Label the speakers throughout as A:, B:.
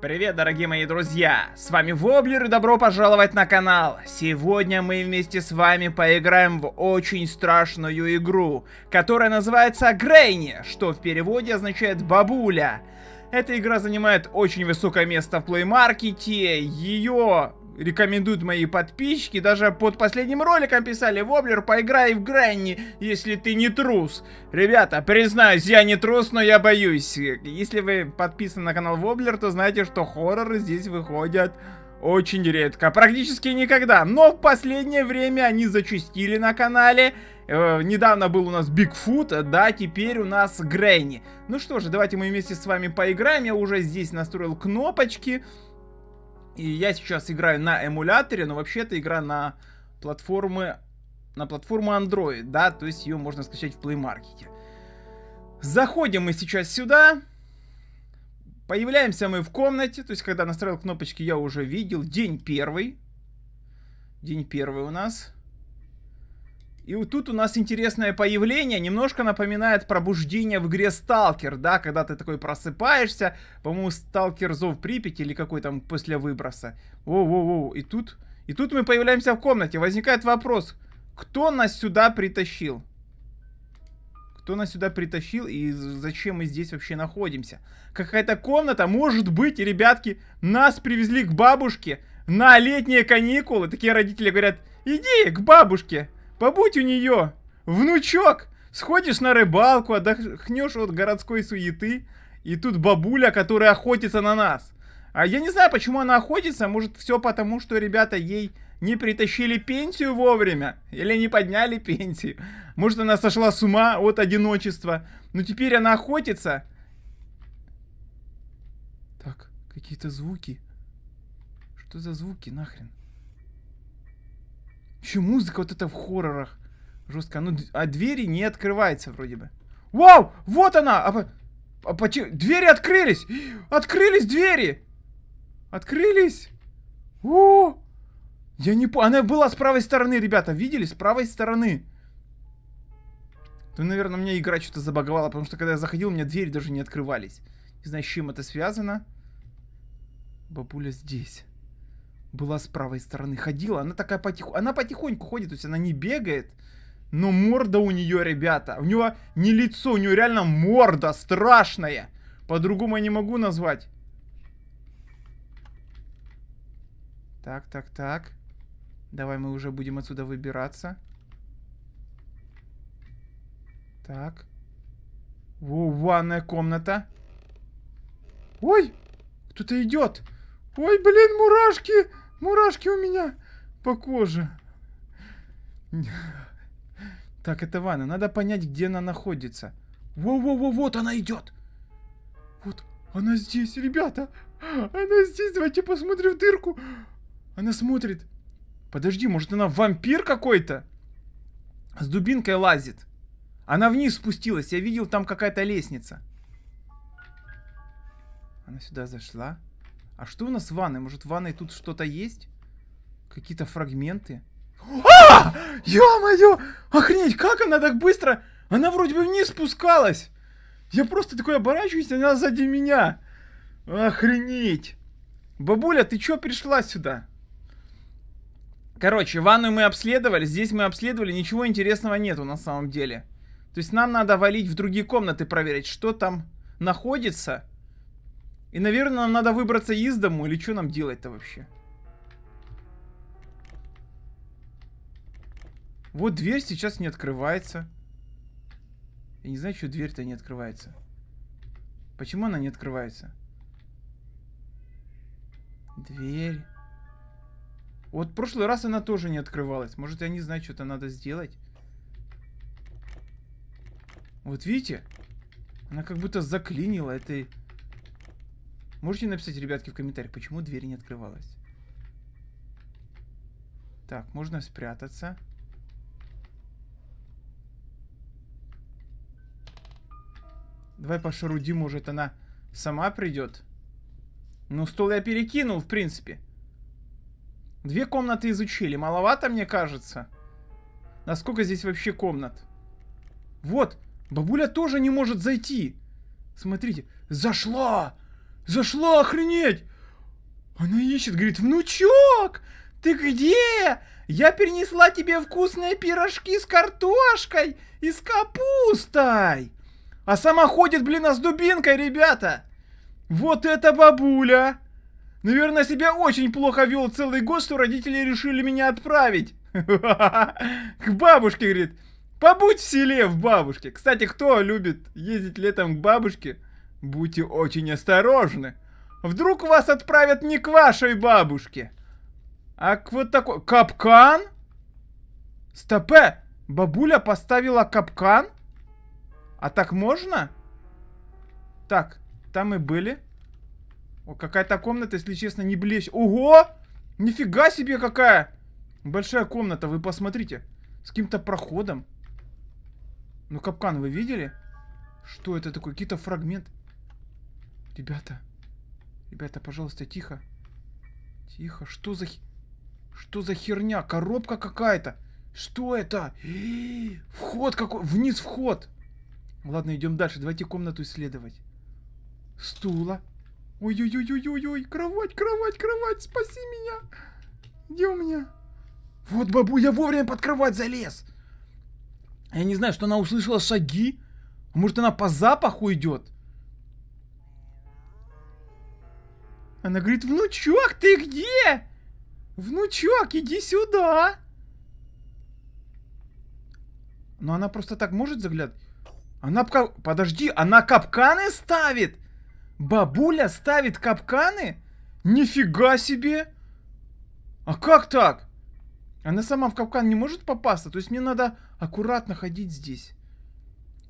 A: Привет, дорогие мои друзья! С вами Воблер и добро пожаловать на канал! Сегодня мы вместе с вами поиграем в очень страшную игру, которая называется Грейни, что в переводе означает «бабуля». Эта игра занимает очень высокое место в плеймаркете, ее рекомендуют мои подписчики. Даже под последним роликом писали, Воблер, поиграй в Гранни, если ты не трус. Ребята, признаюсь, я не трус, но я боюсь. Если вы подписаны на канал Воблер, то знаете, что хорроры здесь выходят... Очень редко, практически никогда. Но в последнее время они зачистили на канале. Э, недавно был у нас Бигфут, да, теперь у нас Грэнни. Ну что же, давайте мы вместе с вами поиграем. Я уже здесь настроил кнопочки. И я сейчас играю на эмуляторе, но вообще-то игра на платформы на платформу Android, да, то есть ее можно скачать в Play Market. Заходим мы сейчас сюда. Появляемся мы в комнате, то есть когда настроил кнопочки, я уже видел. День первый. День первый у нас. И вот тут у нас интересное появление, немножко напоминает пробуждение в игре Сталкер, да, когда ты такой просыпаешься, по-моему, Сталкер Зов Припяти или какой там после выброса. о, о, о, и тут, и тут мы появляемся в комнате, возникает вопрос, кто нас сюда притащил? Кто нас сюда притащил и зачем мы здесь вообще находимся? Какая-то комната, может быть, ребятки, нас привезли к бабушке на летние каникулы, такие родители говорят, иди к бабушке, побудь у нее, внучок, сходишь на рыбалку, отдохнешь от городской суеты, и тут бабуля, которая охотится на нас. А я не знаю, почему она охотится, может все потому, что ребята ей не притащили пенсию вовремя, или не подняли пенсию. Может она сошла с ума от одиночества, но теперь она охотится. Так, какие-то звуки. Что за звуки нахрен? Еще музыка вот эта в хоррорах. Жестко. Ну, а двери не открывается вроде бы. Вау! Вот она! А, а, почему? Двери открылись! Открылись двери! Открылись! О! Я не по... Она была с правой стороны, ребята. Видели? С правой стороны. То, ну, наверное, у меня игра что-то забаговала, потому что когда я заходил, у меня двери даже не открывались. Не знаю, с чем это связано. Бабуля здесь была с правой стороны, ходила, она такая потихоньку, она потихоньку ходит, то есть она не бегает, но морда у нее, ребята, у нее не лицо, у нее реально морда страшная, по-другому я не могу назвать. Так, так, так, давай мы уже будем отсюда выбираться. Так. О, ванная комната. Ой, кто-то идет. Ой, блин, мурашки. Мурашки у меня по коже. Так, это ванна. Надо понять, где она находится. Во-во-во, вот она идет. Вот, она здесь, ребята. Она здесь, давайте посмотрим в дырку. Она смотрит. Подожди, может она вампир какой-то? С дубинкой лазит. Она вниз спустилась, я видел там какая-то лестница. Она сюда зашла. А что у нас в ванной? Может, в ванной тут что-то есть? Какие-то фрагменты? А! Ё-моё! Охренеть, как она так быстро? Она вроде бы вниз спускалась. Я просто такой оборачиваюсь, она сзади меня. Охренеть. Бабуля, ты чё пришла сюда? Короче, ванную мы обследовали, здесь мы обследовали, ничего интересного нету на самом деле. То есть нам надо валить в другие комнаты проверить, что там находится. И, наверное, нам надо выбраться из дому, или что нам делать-то вообще? Вот дверь сейчас не открывается. Я не знаю, что дверь-то не открывается. Почему она не открывается? Дверь. Вот в прошлый раз она тоже не открывалась. Может, я не знаю, что-то надо сделать. Вот видите? Она как будто заклинила этой Можете написать, ребятки, в комментариях, почему дверь не открывалась? Так, можно спрятаться. Давай пошарудим, может она сама придет. Ну, стол я перекинул, в принципе. Две комнаты изучили. Маловато, мне кажется. Насколько здесь вообще комнат? Вот, бабуля тоже не может зайти. Смотрите, зашла! Зашла охренеть! Она ищет, говорит, внучок, ты где? Я перенесла тебе вкусные пирожки с картошкой и с капустой. А сама ходит, блин, а с дубинкой, ребята. Вот это бабуля. Наверное, себя очень плохо вел целый год, что родители решили меня отправить. К бабушке, говорит. Побудь в селе в бабушке. Кстати, кто любит ездить летом к бабушке? Будьте очень осторожны. Вдруг вас отправят не к вашей бабушке, а к вот такой... Капкан? Стопе! Э! Бабуля поставила капкан? А так можно? Так, там и были. О, какая-то комната, если честно, не блещет. Ого! Нифига себе какая! Большая комната, вы посмотрите. С каким-то проходом. Ну, капкан вы видели? Что это такое? Какие-то фрагменты. Ребята. Ребята, пожалуйста, тихо. Тихо. Что за... Что за херня? Коробка какая-то. Что это? Вход какой. Вниз вход. Ладно, идем дальше. Давайте комнату исследовать. Стула. Ой-ой-ой-ой-ой-ой. Кровать, кровать, кровать. Спаси меня. Где у меня? Вот, бабу, я вовремя под кровать залез. Я не знаю, что она услышала шаги. Может, она по запаху идет? Она говорит, внучок, ты где? Внучок, иди сюда. Но она просто так может заглядывать? Она... пока, Подожди, она капканы ставит? Бабуля ставит капканы? Нифига себе! А как так? Она сама в капкан не может попасться? То есть мне надо аккуратно ходить здесь.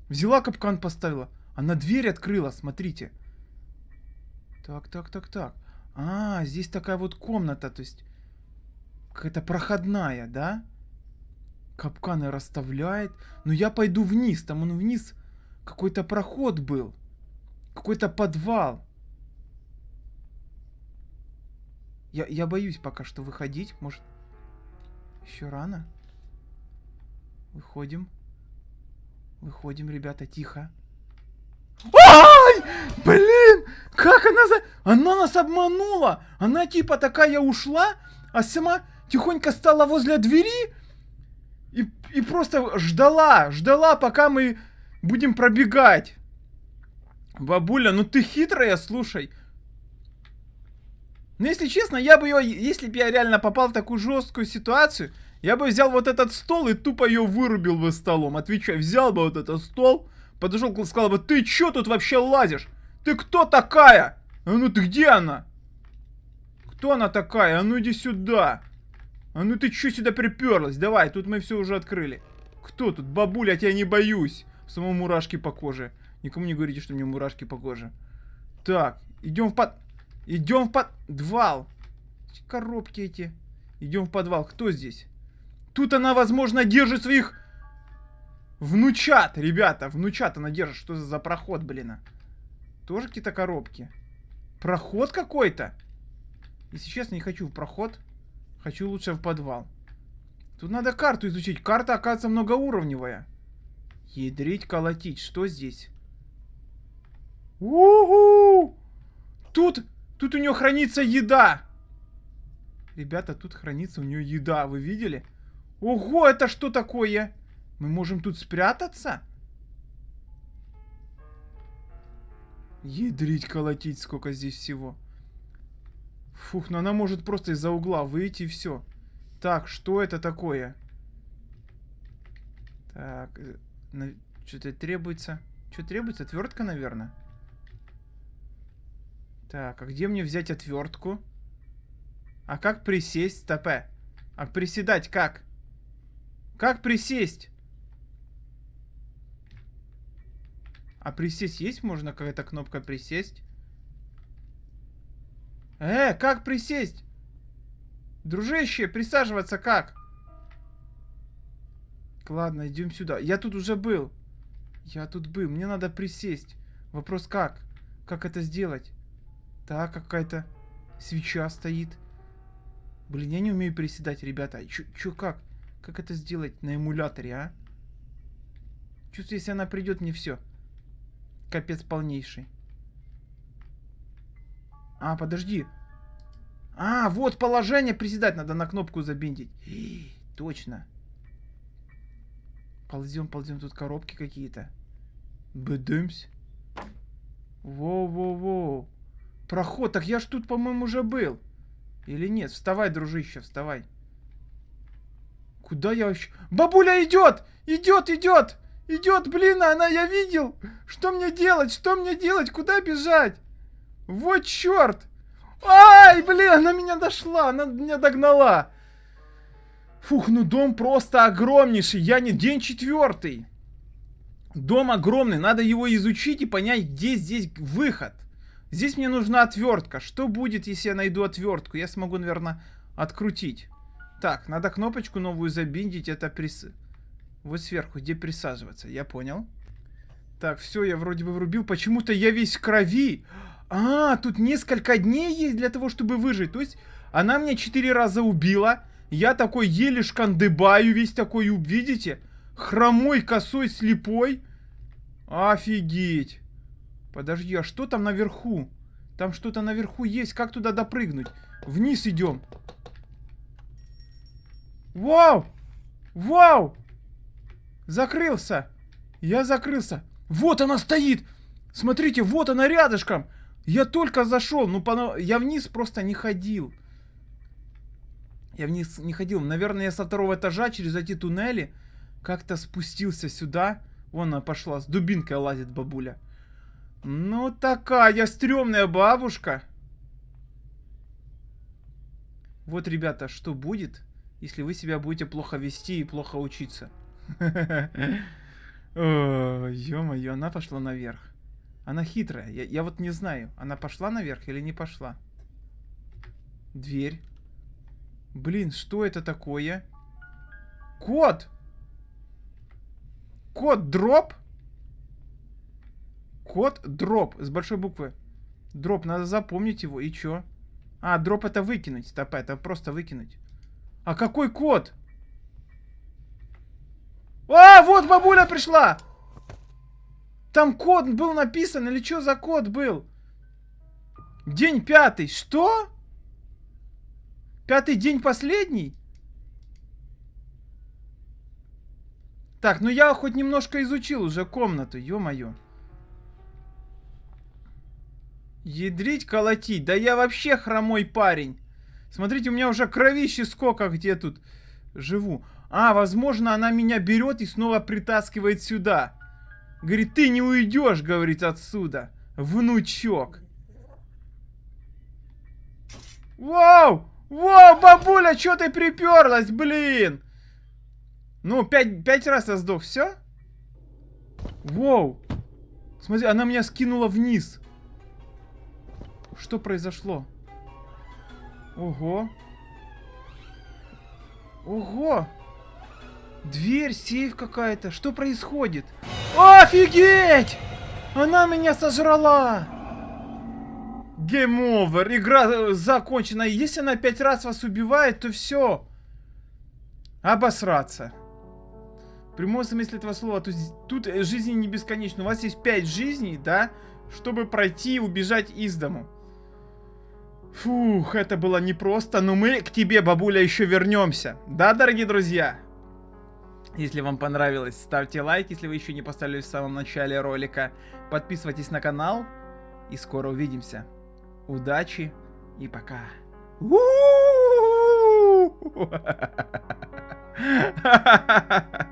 A: Взяла капкан, поставила. Она дверь открыла, смотрите. Так, так, так, так. А, здесь такая вот комната, то есть какая-то проходная, да? Капканы расставляет. Но ну, я пойду вниз, там он вниз какой-то проход был. Какой-то подвал. Я, я боюсь пока что выходить, может... Еще рано? Выходим. Выходим, ребята, тихо. А! блин, как она за... Она нас обманула. Она типа такая ушла, а сама тихонько стала возле двери и, и просто ждала, ждала, пока мы будем пробегать. Бабуля, ну ты хитрая, слушай. Ну, если честно, я бы ее, если бы я реально попал в такую жесткую ситуацию, я бы взял вот этот стол и тупо ее вырубил бы столом. Отвечаю, взял бы вот этот стол подошел сказал бы, ты чё тут вообще лазишь? Ты кто такая? А ну ты где она? Кто она такая? А ну иди сюда. А ну ты чё сюда приперлась? Давай, тут мы все уже открыли. Кто тут? Бабуля, я тебя не боюсь. В самом мурашки по коже. Никому не говорите, что мне мурашки по коже. Так, идем в под... Идем в подвал. Коробки эти. Идем в подвал. Кто здесь? Тут она, возможно, держит своих Внучат, ребята, внучат она а держит. Что за проход, блин? А? Тоже какие-то коробки. Проход какой-то? Если честно, не хочу в проход. Хочу лучше в подвал. Тут надо карту изучить. Карта, оказывается, многоуровневая. Ядрить, колотить. Что здесь? Угу! Тут, тут у нее хранится еда. Ребята, тут хранится у нее еда. Вы видели? Ого, это что такое? Мы можем тут спрятаться? Ядрить, колотить, сколько здесь всего. Фух, но ну она может просто из-за угла выйти и все. Так, что это такое? Так, э, что-то требуется. Что требуется? Отвертка, наверное. Так, а где мне взять отвертку? А как присесть? Стопе. А приседать как? Как присесть? А присесть есть можно? Какая-то кнопка присесть? Э, как присесть? Дружище, присаживаться как? Ладно, идем сюда. Я тут уже был. Я тут был. Мне надо присесть. Вопрос как? Как это сделать? Так какая-то свеча стоит. Блин, я не умею приседать, ребята. А чё, чё как? Как это сделать на эмуляторе, а? Чувствую, если она придет, мне все. Капец полнейший. А, подожди. А, вот положение приседать. Надо на кнопку забиндить. Эй, точно. Ползем, ползем. Тут коробки какие-то. Бэдымсь. Воу-воу-воу. Проход. Так я ж тут, по-моему, уже был. Или нет? Вставай, дружище, вставай. Куда я вообще... Бабуля идет! Идет, идет! Идет, блин, она, я видел! Что мне делать? Что мне делать? Куда бежать? Вот черт! Ай, блин, она меня дошла, она меня догнала. Фух, ну дом просто огромнейший. Я не... День четвертый. Дом огромный, надо его изучить и понять, где здесь выход. Здесь мне нужна отвертка. Что будет, если я найду отвертку? Я смогу, наверное, открутить. Так, надо кнопочку новую забиндить, это присы. Вот сверху, где присаживаться. Я понял. Так, все, я вроде бы врубил. Почему-то я весь в крови. А, тут несколько дней есть для того, чтобы выжить. То есть она меня четыре раза убила. Я такой еле шкандыбаю весь такой, видите? Хромой, косой, слепой. Офигеть. Подожди, а что там наверху? Там что-то наверху есть. Как туда допрыгнуть? Вниз идем. Вау! Вау! Закрылся! Я закрылся! Вот она стоит! Смотрите, вот она рядышком! Я только зашел, ну пано... я вниз просто не ходил. Я вниз не ходил. Наверное, я со второго этажа через эти туннели как-то спустился сюда. Вон она пошла, с дубинкой лазит бабуля. Ну такая стрёмная бабушка. Вот, ребята, что будет, если вы себя будете плохо вести и плохо учиться. Ё-моё, она пошла наверх. Она хитрая. Я, я вот не знаю, она пошла наверх или не пошла. Дверь. Блин, что это такое? Кот! Кот дроп? Кот дроп с большой буквы. Дроп, надо запомнить его. И чё? А, дроп это выкинуть. Топа, это просто выкинуть. А какой код? А, вот бабуля пришла! Там код был написан, или что за код был? День пятый. Что? Пятый день последний? Так, ну я хоть немножко изучил уже комнату, ё-моё. Ядрить, колотить. Да я вообще хромой парень. Смотрите, у меня уже кровище сколько, где тут живу. А, возможно, она меня берет и снова притаскивает сюда. Говорит, ты не уйдешь, говорит, отсюда, внучок. Вау! Вау, бабуля, что ты приперлась, блин? Ну, пять, пять раз я сдох, все? Вау! Смотри, она меня скинула вниз. Что произошло? Ого! Ого! Дверь, сейф какая-то. Что происходит? Офигеть! Она меня сожрала! Game over, Игра э, закончена. Если она пять раз вас убивает, то все. Обосраться. В прямом смысле этого слова. Тут, тут э, жизни не бесконечно. У вас есть пять жизней, да? Чтобы пройти и убежать из дому. Фух, это было непросто, но мы к тебе, бабуля, еще вернемся. Да, дорогие друзья? Если вам понравилось, ставьте лайк, если вы еще не поставили в самом начале ролика. Подписывайтесь на канал и скоро увидимся. Удачи и пока. Ха-ха-ха!